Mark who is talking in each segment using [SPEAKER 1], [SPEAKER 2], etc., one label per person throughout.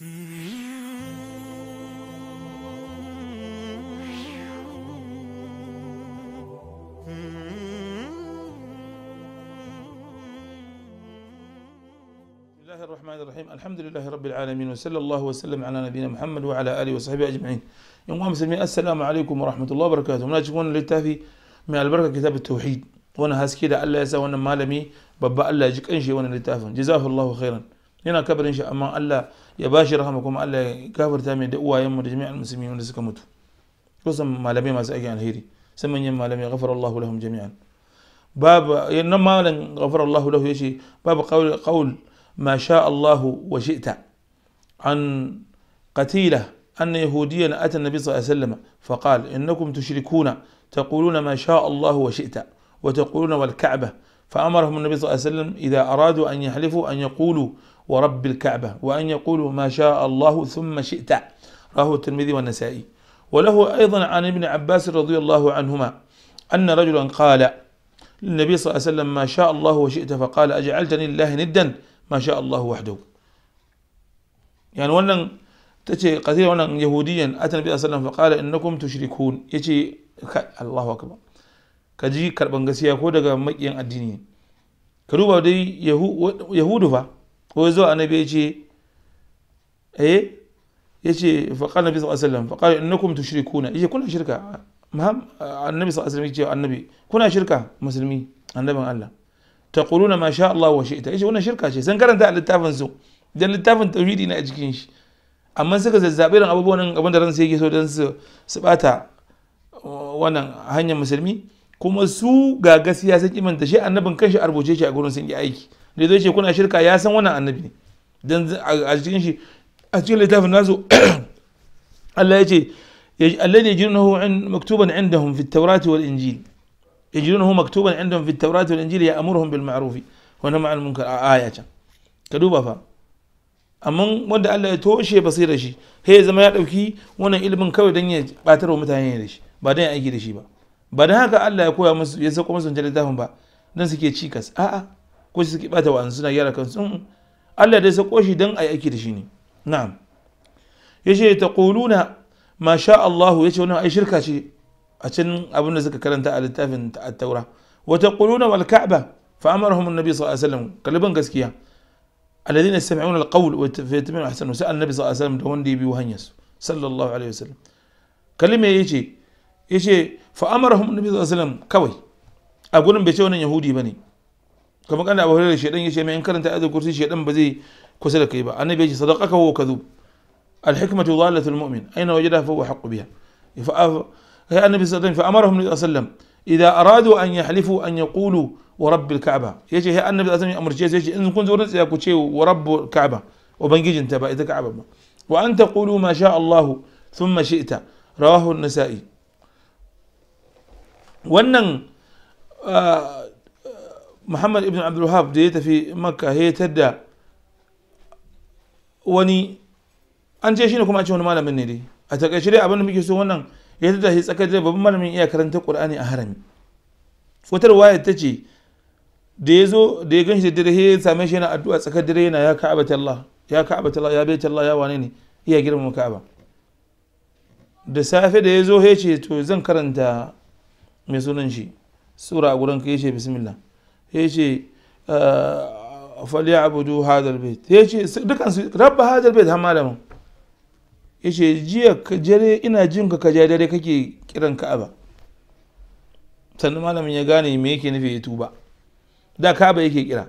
[SPEAKER 1] الله الرحمن الرحيم الحمد لله رب العالمين وصلى الله وسلم على نبينا محمد وعلى اله وصحبه اجمعين يوم السلام عليكم ورحمه الله وبركاته هناك تكون للتافي من البركه كتاب التوحيد وانا هاسكي الله يسا وانا مالمي بابا الله يجيك انشي وانا للتافي جزاه الله خيرا هنا كبر إن شاء الله ألا يباشر رحمكم ألا كافر تامي دقوا يوم جميع المسلمين ونسك متو خصوصا ما لبي ما سأجي عن هيري سمن يما لم يغفر الله لهم جميعا باب ينما لن غفر الله له يشي باب قول قول ما شاء الله وشئت عن قتيلة أن يهوديا أتى النبي صلى الله عليه وسلم فقال إنكم تشركون تقولون ما شاء الله وشئت وتقولون والكعبة فأمرهم النبي صلى الله عليه وسلم إذا أرادوا أن يحلفوا أن يقولوا ورب الكعبة وأن يقولوا ما شاء الله ثم شئت رواه الترمذي والنسائي وله أيضا عن ابن عباس رضي الله عنهما أن رجلا قال للنبي صلى الله عليه وسلم ما شاء الله وشئت فقال أجعلتني الله ندا ما شاء الله وحده يعني ولن تجي قتيل ولن يهوديا أتى النبي صلى الله عليه وسلم فقال إنكم تشركون يجي الله أكبر كجي كربان كودا مكيان الدينين كروبا دي يهود فا ko zuwa annabi ya ce eh ya ce faƙa nabi sallallahu alaihi wasallam faƙa innakum tushrikuna ya kuna shirka annabi sallallahu alaihi wasallam ya ce annabi kuna shirka musulmi annabin Allah taquluna ma sha Allah wa shi'ta yace wannan shirka ce san karanta a littafin su dan littafin tauhidi ne a cikin shi amma suka zazzabe ran abubuwan abin da ran sai yake so dan su su bata uh, wannan hanyar musulmi kuma su ga gaskiya sun kimanta shi annabin kanshi a rubuce shi a gurin sun yi aiki da zai ce kuna shirka ya san wannan annabi ne dan a cikin shi a cikin littafin nasu Allah ya ce alladhi yajidunahu maktuban indahum fi at-taurati wal injil yajidunahu maktuban indahum fi at-taurati wal injil ya'muruhum bil ma'ruf wa nahy anil munkar aya can ka duba fa amma wanda Allah ya toshe basirar shi sai ya zama ya dauki wannan ilimin kawai dan ya batarwa mutane da shi ba dan ya aiki da shi ba ba dan haka Allah ya koya musu ya sako musu littafin ba dan suke cikas a'a ko suke bata wa'ansu suna gyara kansu mm. Allah dai sako shi dan ayi aiki da shi ne na'am yace taquluna ma sha Allah yace wannan ai shirka ce a can abin da suka karanta a littafin at-taura wa ta taquluna wal ka'ba fa amarahum an-nabi sallallahu alaihi wasallam kalban gaskiya alladhina yastami'una al-qawl wa yattabi'una ahsanahu sai nabi sallallahu alaihi wasallam da wanda ya biyo hanyarsu sallallahu alaihi wasallam kalma yace yace fa amarahum an-nabi sallallahu alaihi wasallam kawai a gurin bai ce wannan yahudi bane كما قال أبو هريرة شيئا يشيء ما إنكار أنت أذو كرسي شيئا بزي كسر كيبا أنا بيجي صدقك هو كذوب الحكمة ضالة المؤمن أين وجدها فهو حق بها فأف... النبي صلى الله عليه فأمرهم النبي صلى إذا أرادوا أن يحلفوا أن يقولوا ورب الكعبة يجي هي النبي صلى الله عليه وسلم أمر إن كنت ورد يا كوتشي ورب الكعبة وبنجيج أنت إذا كعبة ما. وأن تقولوا ما شاء الله ثم شئت رواه النسائي ونن آه، muhammad ibn abdulwahab da ya tafi makka hetar da wani an ce shi ne kuma a ce wani malamin ne dai a takaice dai abinda muke so wannan ya tada shi tsakar dare babban malamin iya karanta qur'ani a harami wata waya ta ce da ya zo da ya ganshi da dare ya same shi yana addu'a tsakar dare yana ya talla ya talla ya Allah, ya wane ne iya girmama ka'aba da safe da ya zo ya ce to zan karanta mai sunan shi sura a gurin ka ya ce bismillah ya ce ah, abudu hadal bait ya ce dukansu rabba hadal bait har malamin ya ce jiya jare ina jin ka kaja dare kake kiran ka'aba sannan malamin ya gane me yake nufi ya tuba da ka'aba yake kira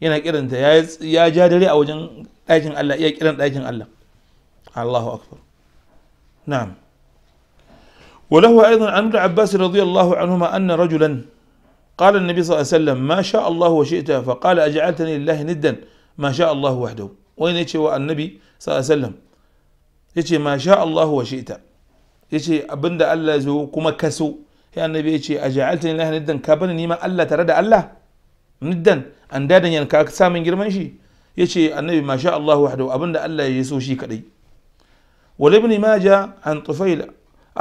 [SPEAKER 1] yana kiranta ya ja dare a wajen ɗakin Allah iya kiran ɗakin Allah Allahu akbar na'am وله أيضا عن ابن عباس رضي anhu ma أن rajulan. قال النبي صلى الله عليه وسلم ما شاء الله وشئت فقال أجعلتني لله ندا ما شاء الله وحده وين يتشي النبي صلى الله عليه وسلم يتشي ما شاء الله وشئت يتشي أبند الله زو كما كسو يا النبي يتشي أجعلتني لله ندا كابن نيما الله ترد الله ندا أندادا يعني كاكسا من جرمانشي يتشي النبي ما شاء الله وحده أبند الله يسو شي كدي ولابن ماجه عن طفيل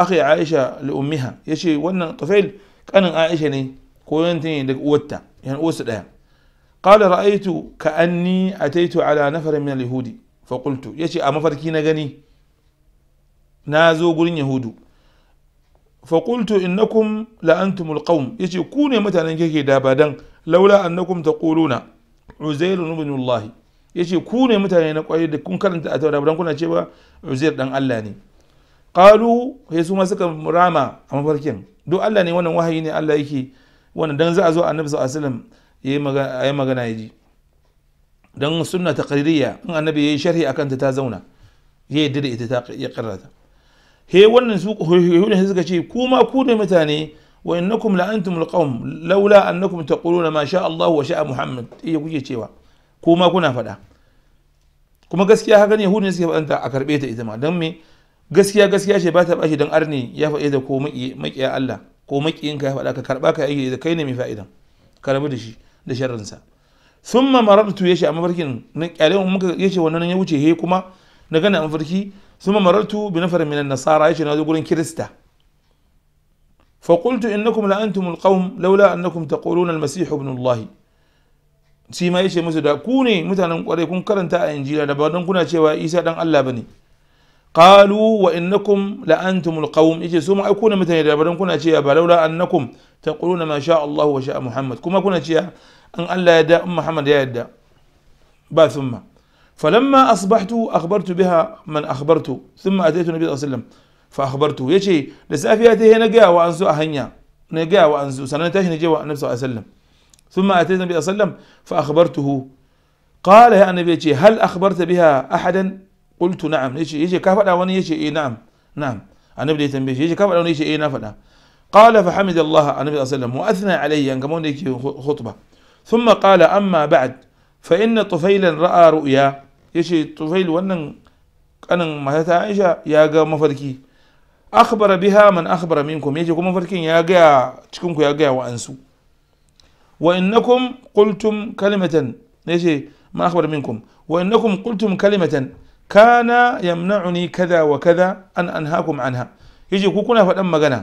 [SPEAKER 1] أخي عائشة لأمها يتشي وانا طفيل كان عائشة ني ko yantin ne daga uwarta yan uwarsa ɗaya. qala ra'aytu ka anni ataitu ala nafarin min al-yahudi fa qultu yace a mafarki na gani na zo gurin yahudu fa qultu innakum la antumul qawm yace ku ne mutanen kake da badan laula annakum taquluna uzair ibn allah yace ku ne mutane na kwaye da kun karanta a taura kuna cewa uzair dan Allah ne qalu sai su ma suka rama a mafarkin duk Allah ne wannan wahayi ne Allah yake wanda dan za a zo annabi sallallahu alaihi ya yi magana ya ji dan ta ƙaririya in annabi yi sharhi a ta ta zauna ya yi da ita ta ya karrata he wannan su yahudi suka ce kuma ku da mutane wa innakum kuma antumul qawm laula annakum taquluna ma sha Allah wa sha Muhammad iya eh, kuke cewa kuma kuna faɗa kuma gaskiya haka ne ne suke faɗanta a karɓe ta ita ma don me gaskiya gaskiya ce ba ta bashi don arni ya faɗe da ko maƙiya Allah ko ka ya faɗa ka karɓa ka aiki da kai ne mai fa'idan ka rabu da shi da sharrinsa thumma marartu yace a mafarkin na kyalen muka yace wannan ya wuce he kuma na gana mafarki thumma marartu bi nafar min an-nasara yace na zo gurin kirista fa in na kuma la'antu al-qawm laula annakum taquluna al-masih ibn Allah shi ma yace musu da ku ne mutanen kwarai kun karanta a injila da ba don kuna cewa Isa dan Allah ne. قالوا وإنكم لأنتم القوم اجي سوما مثل يدا بدون كنا شيئا لولا أنكم تقولون ما شاء الله وشاء محمد كما كنا شيئا أن الله يدا أم محمد يدا با ثم فلما أصبحت أخبرت بها من أخبرت ثم أتيت النبي صلى الله عليه وسلم فأخبرته يجي هي نجا وانزو أهنيا نجا وأنسو سنتاش نجا النبي صلى الله عليه وسلم ثم أتيت النبي صلى الله عليه وسلم فأخبرته قال يا النبي هل أخبرت بها أحدا qultu na'am yace yace ka faɗa wani yace eh na'am na'am annabi ya tambaye shi yace ka faɗa wani yace eh na faɗa qala fa hamidallahi annabi sallallahu wa athna alayya ga yake khutba thumma qala amma ba'd fa inna tufailan ra'a ru'ya yace tufail wannan kanin matata Aisha ya ga mafarki akhbara biha man akhbara minkum yace kuma mafarkin ya ga cikin ku ya ga wa ansu wa innakum qultum kalimatan yace ma akhbara minkum wa innakum qultum kalimatan kana yamna'uni kaza wa kaza an anhaakum anha yace ku kuna faɗan magana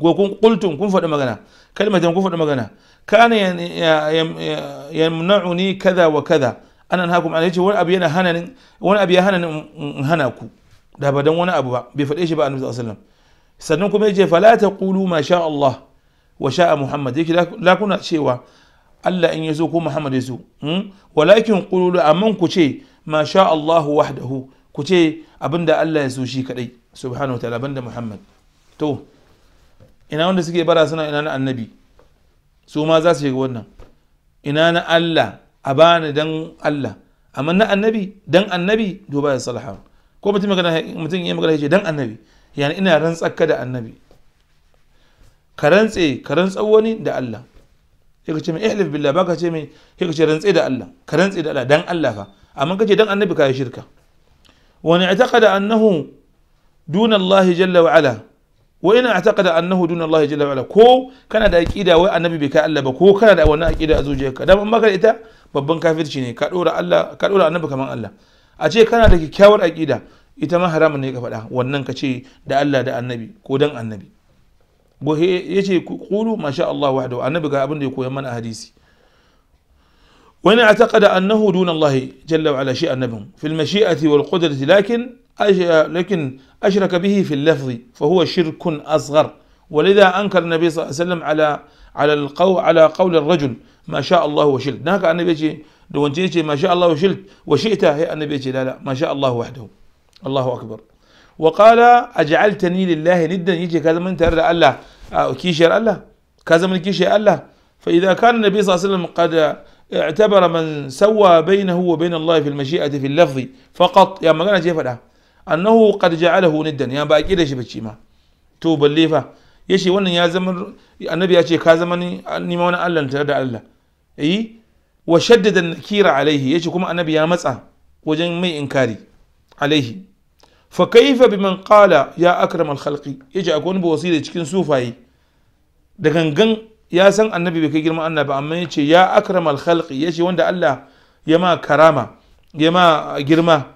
[SPEAKER 1] ko kun qultum kun faɗi magana kalmatan kun faɗi magana kana yamna'uni kaza wa kaza an anhaakum anha yace wani abu yana hana ni wani abu ya hana ni in hana ku da ba dan wani abu ba bai faɗe shi ba annabi sallallahu alaihi wasallam sannan kuma yace fala taqulu ma sha Allah wa sha'a Muhammad yake la kuna cewa Allah in yaso ko Muhammad yaso hmm? walakin qulu amman ku ce ma sha Allahu wahdahu ku ce abinda Allah ya so shi kadai subhanahu wa ta'ala banda Muhammad to ina wanda suke bara suna ina na annabi su ma za su shiga wannan ina na Allah a bani dan Allah amma na annabi dan annabi Duba ya salaha ko mutum magana mutum ya magana yace dan annabi yani ina rantsakka da annabi ka rantse ka rantsar da Allah sai ka ce mai ihlif billah baka ce mai sai ce rantsi da Allah ka rantsi da Allah dan Allah fa amma kace dan annabi ka yi shirka wani i'taqada annahu duna Allah jalla wa ala wa ina i'taqada annahu duna Allah jalla wa ala ko kana da aqida wai annabi bai kai Allah ba ko kana da wannan aqida a zuciyarka dan amma ka ita babban kafirci ne ka dora Allah ka dora annabi kaman Allah a ce kana da kyakkyawar aqida ita ma haramun ne ka faɗa wannan ka ce da Allah da annabi ko dan annabi ya ce kulu masha Allah wahdahu annabi ga abin da ya koyan mana hadisi wani a taƙada annahu dun Allah jalla wa ala shi annabin fil mashi'ati wal qudrati lakin lakin ashraka bihi fil lafzi fa huwa shirkun asghar ولذا انكر النبي صلى الله عليه وسلم على على القول على قول الرجل ما شاء الله وشئت ناك النبي يجي لو انت ما شاء الله وشئت وشئت هي النبي لا لا ما شاء الله وحده الله اكبر wa qala aj'altani lillahi niddan yace ka zama tare da Allah a kishiyar Allah ka zama kishiyar Allah fa idza kana nabi sallallahu alaihi wasallam qad اعتبر من سوى بينه وبين الله في المشيئة في اللفظ فقط يا مغانا جي فدا أنه قد جعله ندا يا da shi bacci ma to balle fa yace wannan ya zama annabi ya ce ka zama ni nima wani Allah tare da Allah eh wa shaddada nakira alaihi yace kuma annabi ya matsa wajen mai inkari alaihi fa kaifa biman qala ya akram al khalqi yace akwai wani bawasi da cikin sufaye da gangan ya san annabi bai kai girman Allah ba amma yace ya akram al khalqi yace wanda Allah ya ma karama ya ma girma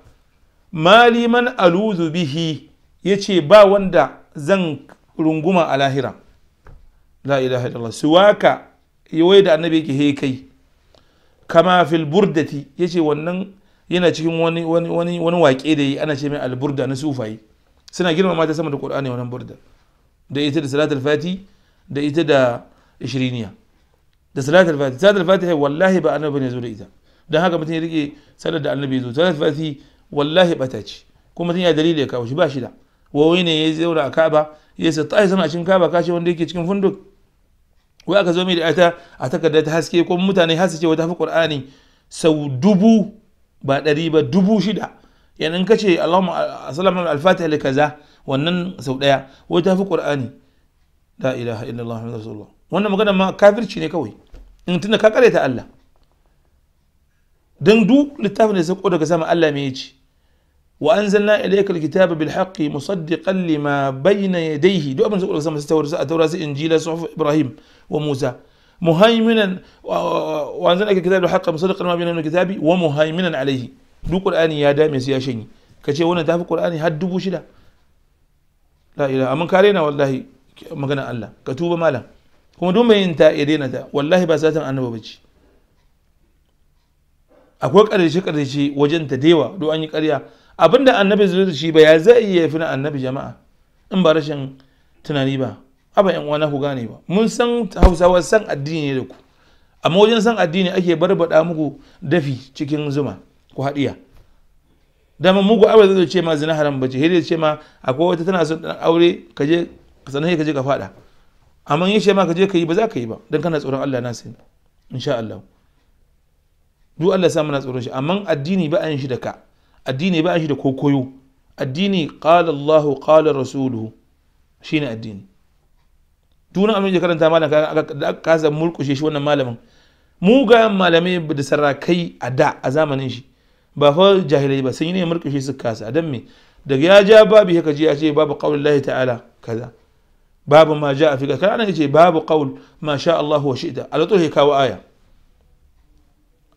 [SPEAKER 1] mali man aluzu bihi yace ba wanda zan runguma a lahira la ilaha illallah suwaka yawai da annabi yake kai kama fil burdati yace wannan yana cikin wani wani wani wake da yi ana ce mai alburda na sufayi suna girma mata sama da qur'ani wannan burda da ita da salatul fati da ita da ishiriniya da salatul fati salatul fati wallahi ba annabi ne zo da ita dan haka mutum ya rike salar da annabi zo salatul fati wallahi bata ce kuma mutum ya dalili ya kawo shi ba shi da wawai ne ya zaura a kaba ya sa ta sama a cikin kaba kashe wanda yake cikin funduk wai aka zo mai da ita a takarda ta haske ko mutane haske wata fi qur'ani sau dubu ba ɗari ba dubu shida yana in ka ce Allahumma salama al-fatiha li kaza wannan sau ɗaya wai tafi qur'ani la ilaha illallah muhammadur rasulullah wannan magana ma kafirci ne kawai in tunda ka kare ta Allah dan duk littafin da sako daga sama Allah me yace wa anzalna ilayka alkitaba bil haqqi musaddiqan lima bayna yadayhi duk abin da sako daga sama sai tawrasa injila suhuf ibrahim wa musa muhaiminan wa anzalna haka kitaba haqqan musaddiqan ma bayna kitabi wa muhaiminan alaihi duk qur'ani ya dame su ya shanye kace wannan tafi qur'ani har dubu shida la ilaha wallahi magana Allah ka tuba malam kuma duk mai yin ta ya daina wallahi ba satan akwai ƙarshe ƙarshe wajen ta dewa do an yi ƙarya abinda annabi zai shi ba ya zai iya fi na annabi jama'a in ba rashin tunani ba aba yan uwana ku gane ba mun san hausawa san addini ne da ku amma wajen san addini ake barbada muku dafi cikin zuma ku haɗiya dama mugu abu zai ce ma zina haram bace hede ce ma akwai wata tana son dan aure ka je kaje ka je ka fada amma yin ce ma ka je ka yi ba za ka yi ba dan kana tsoron Allah na sai insha Allah du Allah sa muna tsoron shi amma addini ba an shi da ka addini ba an shi da kokoyo addini qala Allahu qala rasuluhu shine addini tunan amin da karanta malam ka kasa mulkushe shi wannan malamin mu ga malamai da sarakai a da a zamanin shi ba fa jahilai ba sun yi ne mulkushe su kasa dan me daga ya ja babu ya ji ya ce babu qaulin ta'ala kaza babu ma ja a fi kaza ana ce babu qaul ma sha Allah wa shi'ta a alatul kawo aya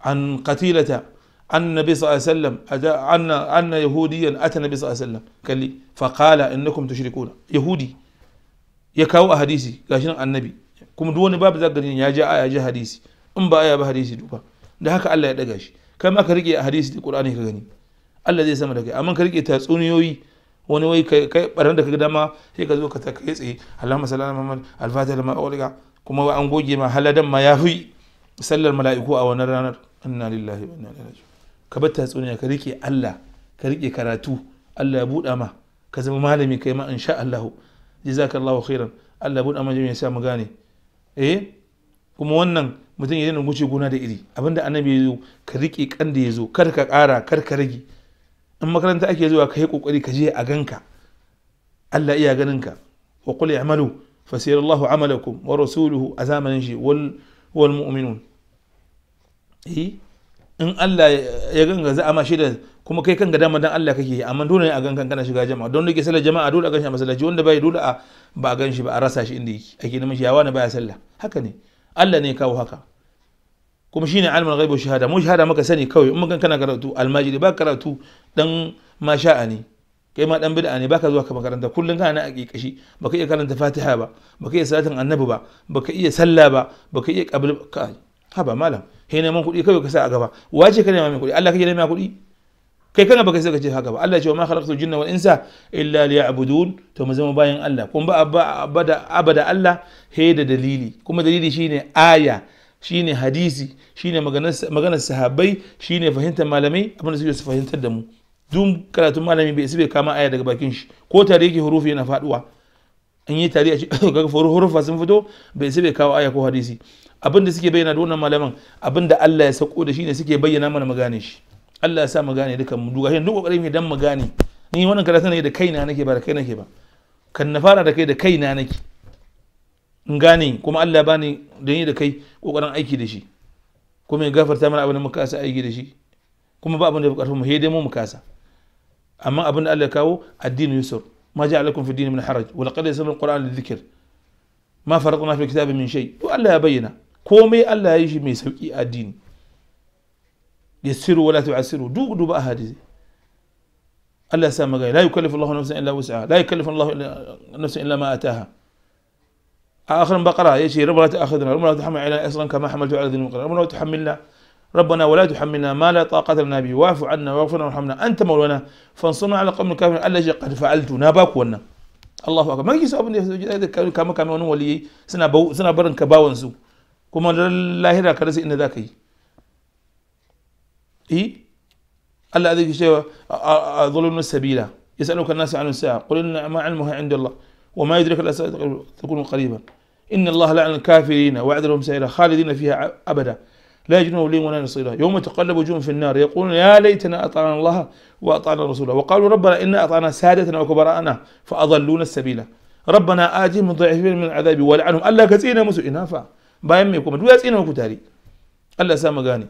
[SPEAKER 1] an qatilata an nabi sallallahu alaihi wasallam an an yahudiyan عن nabi sallallahu alaihi wasallam kalli fa qala innakum tushrikuna yahudi ya kawo a hadisi gashi nan annabi kuma duk wani babu zaka ya ji aya ya ji hadisi in ba aya ba hadisi duka da haka Allah ya daga shi kai ma ka rike a hadisi da Qur'ani ka gani Allah zai sama da kai amma ka rike tatsuniyoyi wani wai kai baran da kaga dama sai ka zo ka kai tsaye Allahumma ala Muhammad al-Fatih lima kuma wa an goge ma haladan ma yafi sallar mala'iku a wannan ranar inna lillahi wa inna ilaihi raji'un ka bar tatsuniya ka rike Allah ka rike karatu Allah ya buɗa ma ka zama malami kai ma insha allahu. jazakallahu khairan Allah buɗa mana ya sa mu gane eh kuma wannan mutum ya daina wuce gona da iri abinda annabi ya zo ka riƙe kan da ya zo kar ka ƙara kar ka rage in makaranta ake zuwa ka yi ƙoƙari ka je a ganka Allah iya ganinka wa qul i'malu fasayarallahu amalakum wa rasuluhu a zamanin shi wal wal mu'minun eh? in Allah ya ganga za a ma shi da kuma kai kan ga dama dan Allah kake yi amma dole ne a gan kan kana shiga jama'a don duke sallar jama'a dole a gan shi a masallaci wanda bai dole a ba a gan shi ba a rasa shi inda yake ake neman shi ya wani baya sallah haka ne Allah ne ya kawo haka kuma shine almul ghaibu shahada mu shahada maka sani kawai in mun kana karatu almajiri ba karatu dan masha'a ne kai ma dan bid'a ne baka zuwa ka makaranta kullun kana a kikashi baka iya karanta Fatiha ba baka iya salatin Annabi ba baka iya sallah ba baka iya qabl ka haba malam he neman kuɗi kawai ka sa a gaba wace ka neman kuɗi Allah kake neman kuɗi kai kana baka sai ka ce haka ba Allah ya ce wa ma khalaqtul jinna wal insa illa liya'budun to mu zama bayan Allah Kun ba abada abada Allah he da dalili kuma dalili shine aya shine hadisi shine maganar sahabbai shine fahimtar malamai abin da suke su fahimtar da mu duk karatun malami bai isa bai kama aya daga bakin shi ko tare yake hurufi yana faduwa in yi tare a ce ga hurufa sun fito bai isa bai kawo aya ko hadisi abin da suke bayyana da wannan malaman abin da Allah ya sako da shine suke bayyana mana magane shi Allah ya sa mu gane dukan mu duka duk kokarin mu dan mu gane ni wannan karatu ne da kaina nake ba da kai nake ba kan na fara da kai da kaina nake in gane kuma Allah ya bani da ni da kai kokarin aiki da shi kuma ya gafarta mana abin da muka kasa aiki da shi kuma ba abin da ya karfin mu dai mu mu kasa amma abin da Allah ya kawo addini yusur ma ja'alakum fi dini min haraj wa laqad yasarna alquran lidhikr ma farqna fi kitabi min shay to Allah ya bayyana komai Allah ya yi shi mai sauki addini يسروا ولا تعسروا دوق دوبا هذه الله سامع لا يكلف الله نفسا الا وسعها لا يكلف الله نفسا الا ما اتاها اخر بقره يا شيخ ربنا تاخذنا ربنا تحمل على اصلا كما حملت على ذنوبنا ربنا تحملنا ربنا ولا تحملنا ما لا طاقة لنا به واعف عنا واغفر وارحمنا أنت مولانا فانصرنا على قوم الكافرين الذي قد فعلت ناباك ونا الله أكبر ما يجي سبب كما كان ولي سنا بو سنا برن كباونسو كما لا هيرا كرسي إن ذاك إيه؟ ألا أدري شيء أظلمنا السبيل يسألك الناس عن الساعة قل إن ما علمها عند الله وما يدرك الا تكون قريبا إن الله لعن الكافرين وعذرهم سائرا خالدين فيها أبدا لا يجنون وليا ولا نصيرا يوم تقلب وجوههم في النار يقولون يا ليتنا أطعنا الله وأطعنا الرسول وقالوا ربنا إنا أطعنا سادتنا وكبراءنا فأضلونا السبيل ربنا آتهم الضعيفين من العذاب ولعنهم ألا كثيرا مسوء إنافا بايم يكون ويسينا وكتاري ألا سامغاني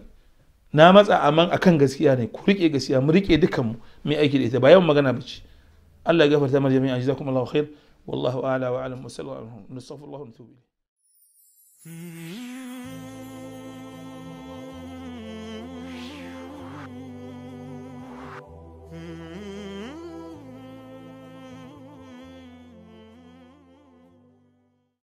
[SPEAKER 1] na matsa amma akan gaskiya ne ku rike gaskiya mu rike dukan mu mai aiki da ita ba yawan magana bace Allah ya gafarta mana jami'a Allahu khair wallahu a'la wa a'lam wa sallallahu alaihi wa sallam nastaghfirullah wa natubu ilayh